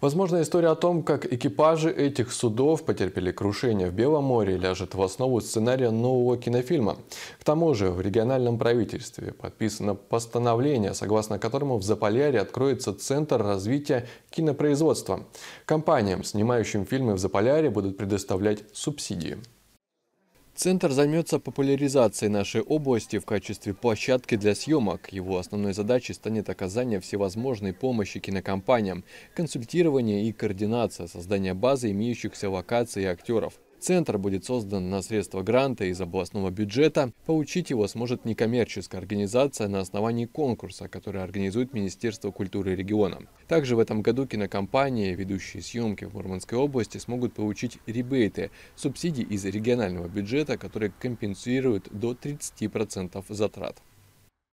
Возможно, история о том, как экипажи этих судов потерпели крушение в Белом море, ляжет в основу сценария нового кинофильма. К тому же в региональном правительстве подписано постановление, согласно которому в Заполярье откроется Центр развития кинопроизводства. Компаниям, снимающим фильмы в Заполярье, будут предоставлять субсидии. Центр займется популяризацией нашей области в качестве площадки для съемок. Его основной задачей станет оказание всевозможной помощи кинокомпаниям, консультирование и координация создания базы имеющихся локаций и актеров. Центр будет создан на средства гранта из областного бюджета. Получить его сможет некоммерческая организация на основании конкурса, который организует Министерство культуры региона. Также в этом году кинокомпании, ведущие съемки в Мурманской области, смогут получить ребейты, субсидии из регионального бюджета, которые компенсируют до 30% затрат.